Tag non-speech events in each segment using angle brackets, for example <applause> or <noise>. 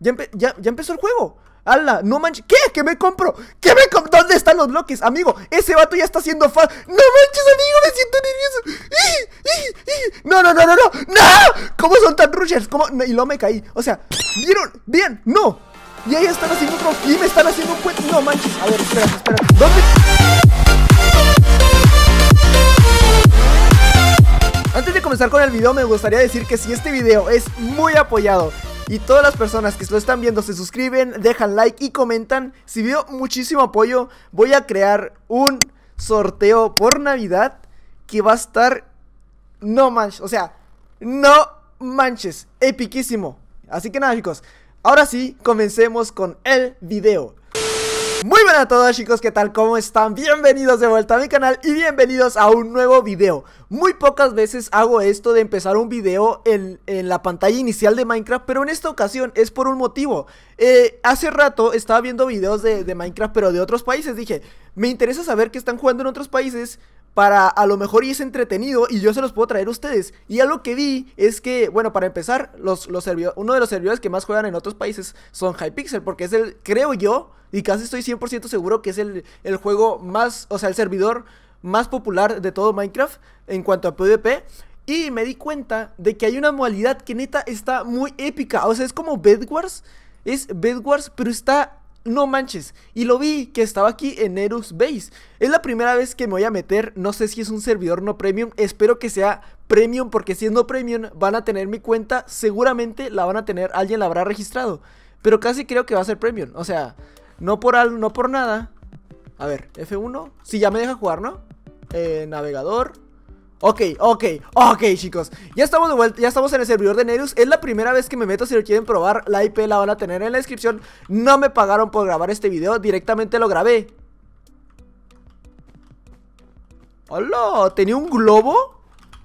Ya, empezó el juego. ¡Hala! ¡No manches! ¿Qué? ¿Qué me compro? ¿Qué me compro? ¿Dónde están los bloques? Amigo, ese vato ya está haciendo fa... ¡No manches, amigo! ¡Me siento nervioso! no, no, no, no! ¡No! ¿Cómo son tan rushers? ¿Cómo? y lo me caí. O sea, ¿vieron? ¡Bien! ¡No! Y ahí están haciendo otro... Y me están haciendo un puente. ¡No manches! A ver, espera, espera. ¿Dónde...? Antes de comenzar con el video me gustaría decir que si este video es muy apoyado y todas las personas que lo están viendo se suscriben, dejan like y comentan. Si veo muchísimo apoyo, voy a crear un sorteo por Navidad que va a estar... No manches, o sea, no manches, epiquísimo. Así que nada chicos, ahora sí, comencemos con el video. Muy buenas a todos chicos, ¿qué tal? ¿Cómo están? Bienvenidos de vuelta a mi canal y bienvenidos a un nuevo video Muy pocas veces hago esto de empezar un video en, la pantalla inicial de Minecraft Pero en esta ocasión es por un motivo eh, Hace rato estaba viendo videos de, de Minecraft pero de otros países Dije, me interesa saber qué están jugando en otros países para a lo mejor y es entretenido y yo se los puedo traer a ustedes. Y lo que vi es que, bueno, para empezar, los, los uno de los servidores que más juegan en otros países son Hypixel, porque es el, creo yo, y casi estoy 100% seguro que es el, juego más, o sea, el servidor más popular de todo Minecraft en cuanto a PvP. Y me di cuenta de que hay una modalidad que neta está muy épica. O sea, es como Bedwars, Es Bedwars, pero está no manches. Y lo vi que estaba aquí en Erus Base. Es la primera vez que me voy a meter. No sé si es un servidor no premium. Espero que sea premium porque si es no premium van a tener mi cuenta. Seguramente la van a tener. Alguien la habrá registrado. Pero casi creo que va a ser premium. O sea, no por, al, no por nada. A ver, F1. Si ya me deja jugar, ¿no? Eh, navegador. Ok, ok, ok chicos Ya estamos de vuelta, ya estamos en el servidor de Nerus Es la primera vez que me meto, si lo quieren probar La IP la van a tener en la descripción No me pagaron por grabar este video, directamente lo grabé Hola, ¿tenía un globo?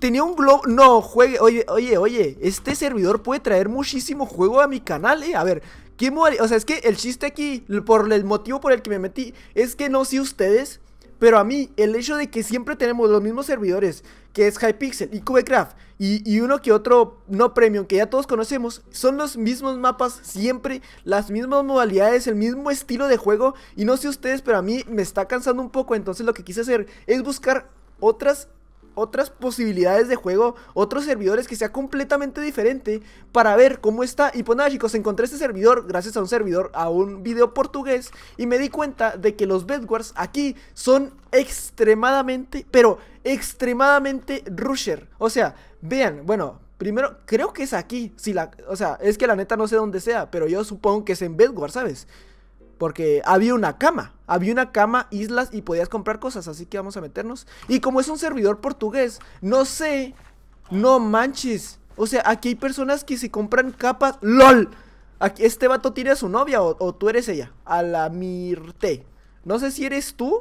¿Tenía un globo? No, juegue, oye, oye, oye Este servidor puede traer muchísimo juego a mi canal, eh A ver, ¿qué O sea, es que el chiste aquí, por el motivo por el que me metí Es que no sé ustedes pero a mí, el hecho de que siempre tenemos los mismos servidores, que es Hypixel y Cubecraft, y, y uno que otro no premium que ya todos conocemos, son los mismos mapas siempre, las mismas modalidades, el mismo estilo de juego. Y no sé ustedes, pero a mí me está cansando un poco. Entonces lo que quise hacer es buscar otras otras posibilidades de juego, otros servidores que sea completamente diferente para ver cómo está. Y pues nada chicos, encontré este servidor gracias a un servidor, a un video portugués y me di cuenta de que los Bedwars aquí son extremadamente, pero extremadamente rusher. O sea, vean, bueno, Primero, creo que es aquí. Si la, o sea, es que la neta no sé dónde sea, pero yo supongo que es en Bedwars, ¿sabes? Porque había una cama, había una cama, islas y podías comprar cosas, así que vamos a meternos. Y como es un servidor portugués, no sé, no manches. O sea, aquí hay personas que se compran capas, LOL. Aquí, este vato tiene a su novia o, tú eres ella, a la Mirte. No sé si eres tú,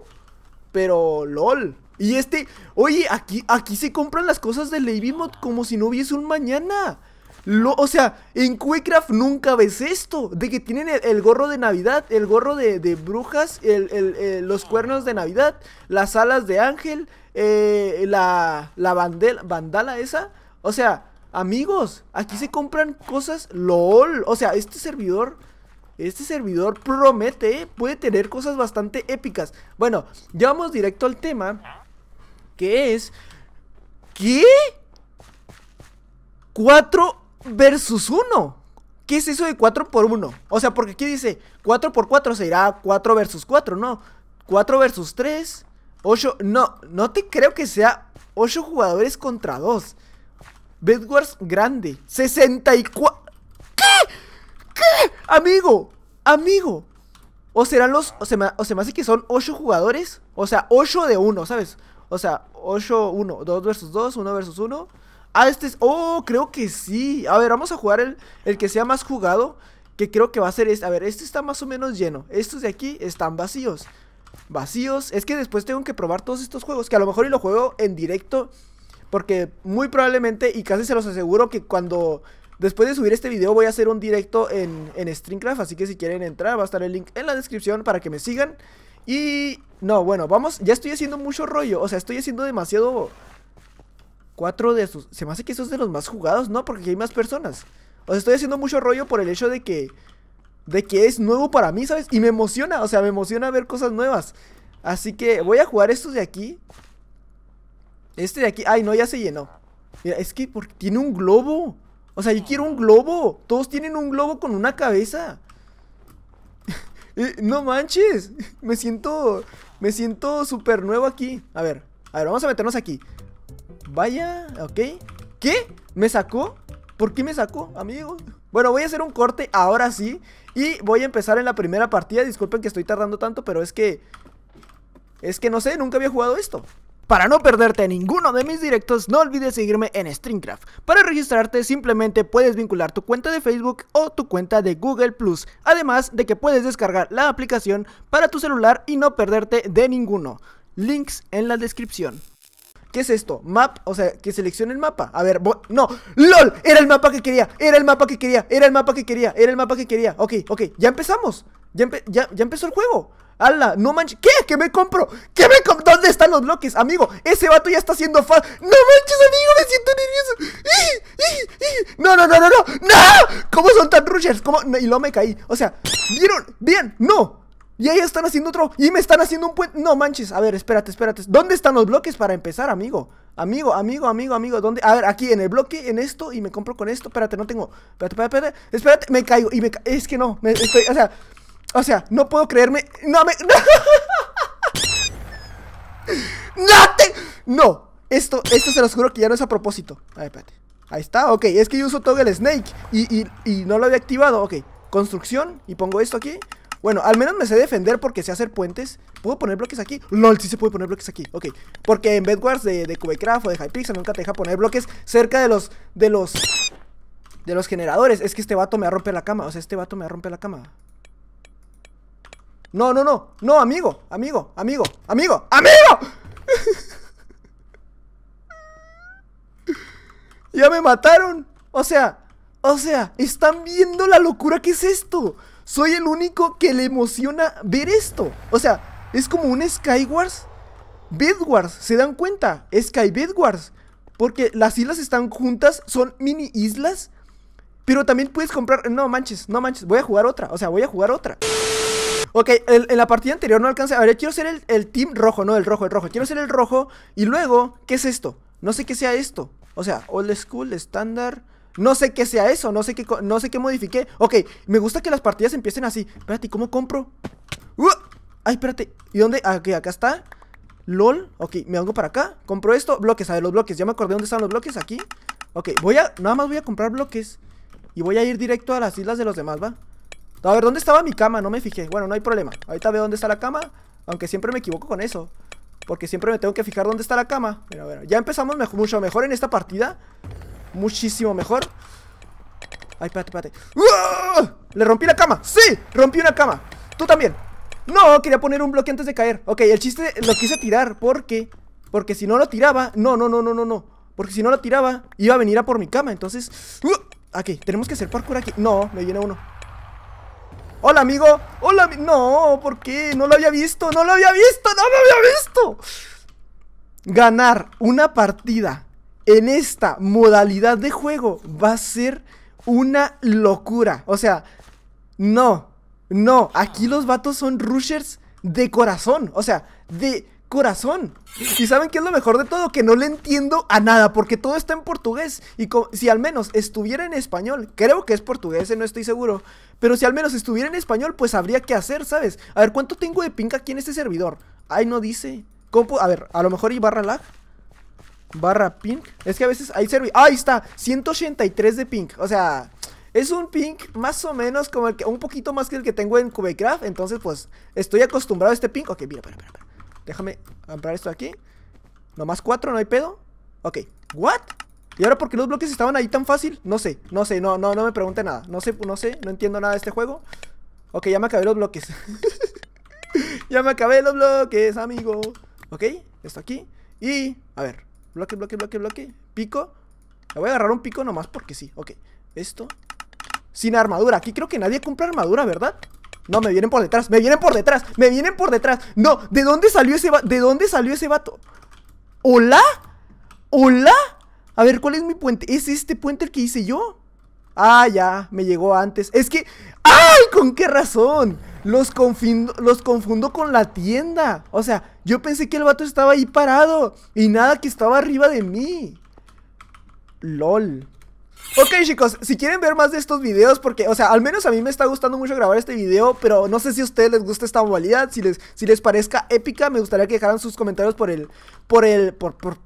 pero LOL. Y este, oye, aquí, aquí se compran las cosas de Lady Mod como si no hubiese un mañana o sea, en Quickraft nunca ves esto. De que tienen el, gorro de Navidad, el gorro de, brujas, eh, los cuernos de Navidad, las alas de ángel, eh, la, la bandala esa. O sea, amigos, aquí se compran cosas LOL. O sea, este servidor... Este servidor promete, puede tener cosas bastante épicas. Bueno, ya vamos directo al tema. Que es... ¿Qué? Cuatro versus 1. ¿Qué es eso de 4 por 1? O sea, porque aquí dice 4 por 4 será 4 versus 4, no. 4 versus 3, 8. No, no te creo que sea 8 jugadores contra 2. Bedwars grande, 64. ¿Qué? ¿Qué? Amigo, amigo. O serán los. O se, me, o se me hace que son 8 jugadores. O sea, 8 de 1, ¿sabes? O sea, 8, 1, 2 versus 2, 1 versus 1. Ah, este es... Oh, creo que sí. A ver, vamos a jugar el, que sea más jugado. Que creo que va a ser este. A ver, este está más o menos lleno. Estos de aquí están vacíos. Vacíos. Es que después tengo que probar todos estos juegos. Que a lo mejor y lo juego en directo. Porque muy probablemente, y casi se los aseguro, que cuando... Después de subir este video voy a hacer un directo en, en Streamcraft. Así que si quieren entrar, va a estar el link en la descripción para que me sigan. Y... No, bueno, vamos... Ya estoy haciendo mucho rollo. O sea, estoy haciendo demasiado cuatro de esos, Se me hace que esos de los más jugados, ¿no? Porque hay más personas. O sea, estoy haciendo mucho rollo por el hecho de que. De que es nuevo para mí, ¿sabes? Y me emociona, o sea, me emociona ver cosas nuevas. Así que voy a jugar estos de aquí. Este de aquí. Ay, no, ya se llenó. Mira, es que porque tiene un globo. O sea, yo quiero un globo. Todos tienen un globo con una cabeza. <laughs> Eh, no manches. <laughs> Me siento. Me siento súper nuevo aquí. A ver, a ver, vamos a meternos aquí. Vaya, ok ¿Qué? ¿Me sacó? ¿Por qué me sacó, amigo? Bueno, voy a hacer un corte ahora sí Y voy a empezar en la primera partida Disculpen que estoy tardando tanto, pero es que Es que no sé, nunca había jugado esto para no perderte ninguno de mis directos, no olvides seguirme en Streamcraft. Para registrarte simplemente puedes vincular tu cuenta de Facebook o tu cuenta de Google Plus, además de que puedes descargar la aplicación para tu celular y no perderte de ninguno. Links en la descripción. ¿Qué es esto? Map, o sea, que seleccione el mapa. A ver, no, LOL, era el mapa que quería, era el mapa que quería, era el mapa que quería, era el mapa que quería. Ok, ok, ya empezamos. Ya, empezó el juego. ¡Hala! ¡No manches! ¿Qué? ¿Qué me compro? ¿Qué me compro? ¿Dónde están los bloques? Amigo, ese vato ya está haciendo fa... ¡No manches, amigo! ¡Me siento nervioso! ¡No, no, no, no, no! ¡No! ¿Cómo son tan rushers? ¿Cómo? Y lo me caí. O sea, ¿vieron? ¡Bien! ¡No! Y ahí están haciendo otro. Y me están haciendo un puente. No manches. A ver, espérate, espérate. ¿Dónde están los bloques para empezar, amigo? Amigo, amigo, amigo, amigo. ¿Dónde? A ver, aquí en el bloque, en esto. Y me compro con esto. Espérate, no tengo. Espérate, espérate, espérate. espérate me caigo. Y me Es que no. Me estoy. O sea. O sea, no puedo creerme. No me. <laughs> No No. Esto, esto se los juro que ya no es a propósito. A ver, espérate. Ahí está, ok. Es que yo uso todo el Snake. Y, y, y no lo había activado. Ok. Construcción. Y pongo esto aquí. Bueno, al menos me sé defender porque sé hacer puentes. ¿Puedo poner bloques aquí? LOL, sí se puede poner bloques aquí. Ok. Porque en Bedwars de, de Cubecraft o de Hypixel nunca te deja poner bloques cerca de los. de los. de los generadores. Es que este vato me va a romper la cama. O sea, este vato me va a romper la cama. No, no, no. No, amigo. Amigo, amigo, amigo, amigo. <laughs> ya me mataron. O sea, o sea, están viendo la locura que es esto soy el único que le emociona ver esto. O sea, es como un Skywars. Bedwars, ¿se dan cuenta? Sky Bedwars. Porque las islas están juntas, son mini islas. Pero también puedes comprar... No manches, no manches, voy a jugar otra. O sea, voy a jugar otra. Ok, en la partida anterior no alcancé. A ver, quiero ser el, el team rojo, no, el rojo, el rojo. Quiero ser el rojo. Y luego, ¿qué es esto? No sé qué sea esto. O sea, old school, estándar. No sé qué sea eso, no sé qué, no sé qué modifiqué. Ok, me gusta que las partidas empiecen así. Espérate, ¿cómo compro? Uh, ay, espérate. ¿Y dónde? Aquí, ah, acá está. LOL. Ok, me vengo para acá. Compro esto. Bloques, a ver, los bloques. Ya me acordé dónde están los bloques. Aquí. Ok, voy a. Nada más voy a comprar bloques. Y voy a ir directo a las islas de los demás, ¿va? A ver, ¿dónde estaba mi cama? No me fijé. Bueno, no hay problema. Ahorita veo dónde está la cama. Aunque siempre me equivoco con eso. Porque siempre me tengo que fijar dónde está la cama. ya empezamos mucho mejor en esta partida muchísimo mejor Ay, espérate, espérate Le rompí la cama, sí, rompí una cama Tú también No, quería poner un bloque antes de caer Ok, el chiste lo quise tirar porque Porque si no lo tiraba, no, no, no, no, no, no Porque si no lo tiraba, iba a venir a por mi cama Entonces, aquí ok, tenemos que hacer parkour aquí No, me viene uno Hola, amigo Hola, no, ¿por qué? No lo había visto, no lo había visto No lo había visto Ganar una partida en esta modalidad de juego va a ser una locura. O sea, no, no, aquí los vatos son rushers de corazón, o sea, de corazón. Y saben que es lo mejor de todo, que no le entiendo a nada, porque todo está en portugués. Y si al menos estuviera en español, creo que es portugués, eh, no estoy seguro. Pero si al menos estuviera en español, pues habría que hacer, ¿sabes? A ver, ¿cuánto tengo de pinca aquí en este servidor? Ay, no dice. a ver, a lo mejor y barra lag barra pink Es que a veces hay servicio. ahí está, 183 de pink O sea, es un pink más o menos como el que, un poquito más que el que tengo en Cubecraft. Entonces, pues, estoy acostumbrado a este pink Ok, mira, espera, espera, Déjame Ampliar esto aquí. Nomás cuatro, no hay pedo. Ok, ¿what? ¿Y ahora por qué los bloques estaban ahí tan fácil? No sé, no sé, no, no, no me pregunte nada. No sé, no sé, no entiendo nada de este juego. Ok, ya me acabé los bloques. <laughs> ya me acabé los bloques, amigo. Ok, esto aquí. Y, a ver, Bloque, bloque, bloque, bloque. Pico. Le voy a agarrar un pico nomás porque sí. Ok. Esto. Sin armadura. Aquí creo que nadie cumple armadura, ¿verdad? No, me vienen por detrás. Me vienen por detrás. Me vienen por detrás. No, ¿de dónde salió ese vato? ¿De dónde salió ese vato? ¿Hola? ¿Hola? A ver, ¿cuál es mi puente? ¿Es este puente el que hice yo? Ah, ya, me llegó antes. Es que... ¡Ay! ¿Con qué razón? Los, los confundo con la tienda. O sea, yo pensé que el vato estaba ahí parado. Y nada que estaba arriba de mí. LOL. Ok chicos, si quieren ver más de estos videos Porque, o sea, al menos a mí me está gustando mucho grabar este video Pero no sé si a ustedes les gusta esta modalidad Si les, si les parezca épica Me gustaría que dejaran sus comentarios por el... Por el... por, por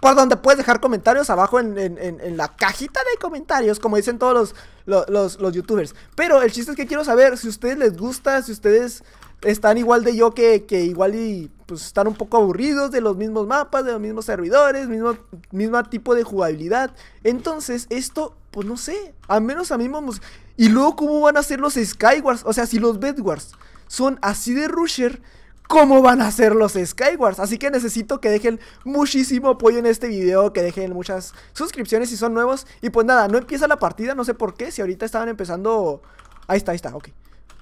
por donde puedes dejar comentarios abajo en, la cajita de comentarios, como dicen todos los, youtubers. Pero el chiste es que quiero saber si a ustedes les gusta, si ustedes están igual de yo que, igual y pues están un poco aburridos de los mismos mapas, de los mismos servidores, mismo, mismo tipo de jugabilidad. Entonces, esto, pues no sé, al menos a mí vamos. Y luego, ¿cómo van a ser los Skywars? O sea, si los Bedwars son así de rusher cómo van a ser los Skywars. Así que necesito que dejen muchísimo apoyo en este video, que dejen muchas suscripciones si son nuevos. Y pues nada, no empieza la partida, no sé por qué, si ahorita estaban empezando... Ahí está, ahí está, ok.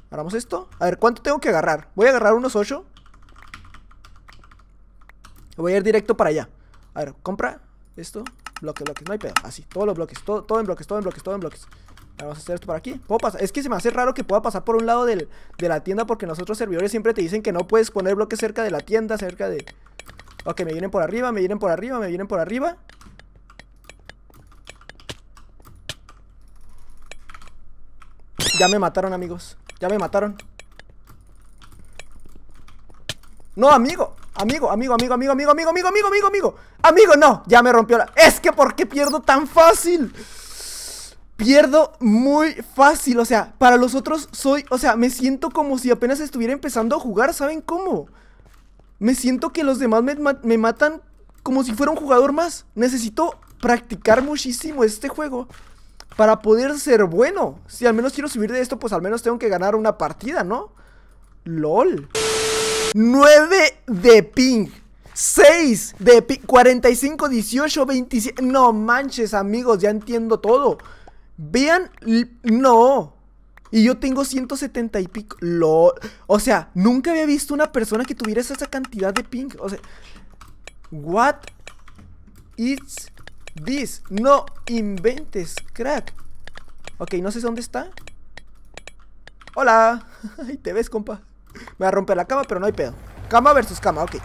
Agarramos esto. A ver, ¿cuánto tengo que agarrar? Voy a agarrar unos 8. Voy a ir directo para allá. A ver, compra esto. Bloque, bloques, no hay pedo. Así, todos los bloques, todo en bloques, todo en bloques, todo en bloques. Vamos a hacer esto por aquí. Es que se me hace raro que pueda pasar por un lado de la tienda porque nosotros servidores siempre te dicen que no puedes poner bloques cerca de la tienda, cerca de... Ok, me vienen por arriba, me vienen por arriba, me vienen por arriba. Ya me mataron, amigos. Ya me mataron. No, amigo. Amigo, amigo, amigo, amigo, amigo, amigo, amigo, amigo, amigo. Amigo, no. Ya me rompió la... Es que ¿por qué pierdo tan fácil? pierdo muy fácil. O sea, para los otros soy... O sea, me siento como si apenas estuviera empezando a jugar. ¿Saben cómo? Me siento que los demás me, matan como si fuera un jugador más. Necesito practicar muchísimo este juego para poder ser bueno. Si al menos quiero subir de esto, pues al menos tengo que ganar una partida, ¿no? LOL. 9 de ping. 6 de ping. 45, 18, 27. No manches, amigos, ya entiendo todo. Vean, no. Y yo tengo 170 y pico. o sea, nunca había visto una persona que tuviera esa cantidad de ping. O sea, what is this? No inventes, crack. Ok, no sé dónde está. Hola. <laughs> Ay, te ves, compa. Me va a romper la cama, pero no hay pedo. Cama versus cama, ok.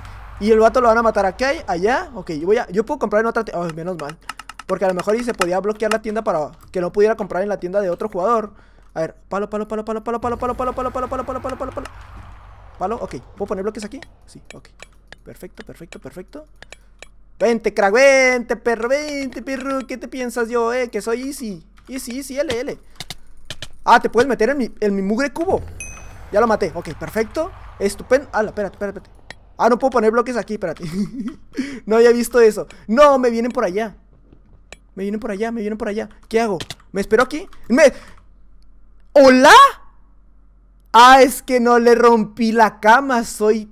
Y el vato lo van a matar aquí, allá. Ok, yo voy a. Yo puedo comprar en otra. menos mal. Porque a lo mejor y se podía bloquear la tienda para que no pudiera comprar en la tienda de otro jugador. A ver, palo, palo, palo, palo, palo, palo, palo, palo, palo, palo, palo, palo, palo, palo. Palo, palo ok. ¿Puedo poner bloques aquí? Sí, ok. Perfecto, perfecto, perfecto. Vente, crack, vente, perro, vente, perro. ¿Qué te piensas yo, eh? Que soy easy. Easy, easy, L. Ah, te puedes meter en mi, en mi mugre cubo. Ya lo maté. Ok, perfecto. Estupendo. Ah, espérate, espérate, espérate. Ah, no puedo poner bloques aquí, espérate. no había visto eso. No, me vienen por allá. Me vienen por allá, me vienen por allá. ¿Qué hago? ¿Me espero aquí? ¡Me! ¿Hola? Ah, es que no le rompí la cama, soy...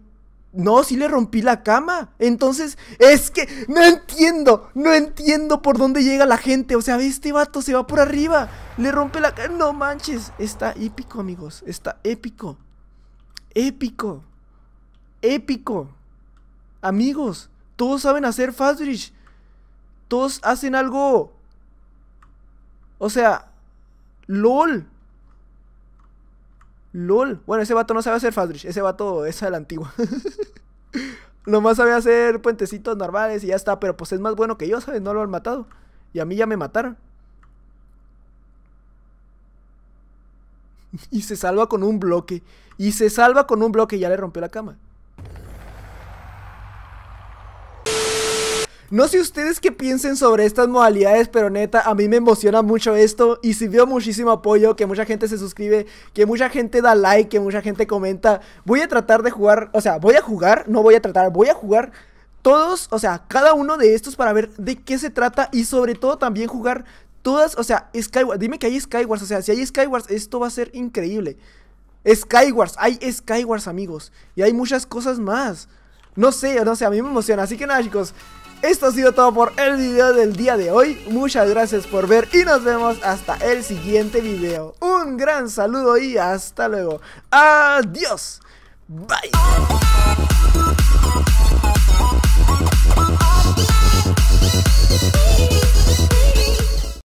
No, sí le rompí la cama. Entonces, es que no entiendo, no entiendo por dónde llega la gente. O sea, este vato se va por arriba, le rompe la cama. No manches, está épico, amigos, está épico. Épico, épico. Amigos, todos saben hacer bridge todos hacen algo. O sea, LOL. LOL. Bueno, ese vato no sabe hacer Fadrish. Ese vato es el antiguo antigua. <laughs> Nomás sabe hacer puentecitos normales y ya está. Pero pues es más bueno que yo, ¿sabes? No lo han matado. Y a mí ya me mataron. <laughs> y se salva con un bloque. Y se salva con un bloque y ya le rompió la cama. No sé ustedes qué piensen sobre estas modalidades, pero neta, a mí me emociona mucho esto y si veo muchísimo apoyo, que mucha gente se suscribe, que mucha gente da like, que mucha gente comenta. Voy a tratar de jugar, o sea, voy a jugar, no voy a tratar, voy a jugar todos, o sea, cada uno de estos para ver de qué se trata y sobre todo también jugar todas, o sea, Skywars, dime que hay Skywars, o sea, si hay Skywars, esto va a ser increíble. Skywars, hay Skywars amigos y hay muchas cosas más. No sé, no sé, a mí me emociona, así que nada chicos, esto ha sido todo por el video del día de hoy. Muchas gracias por ver y nos vemos hasta el siguiente video. Un gran saludo y hasta luego. Adiós. Bye.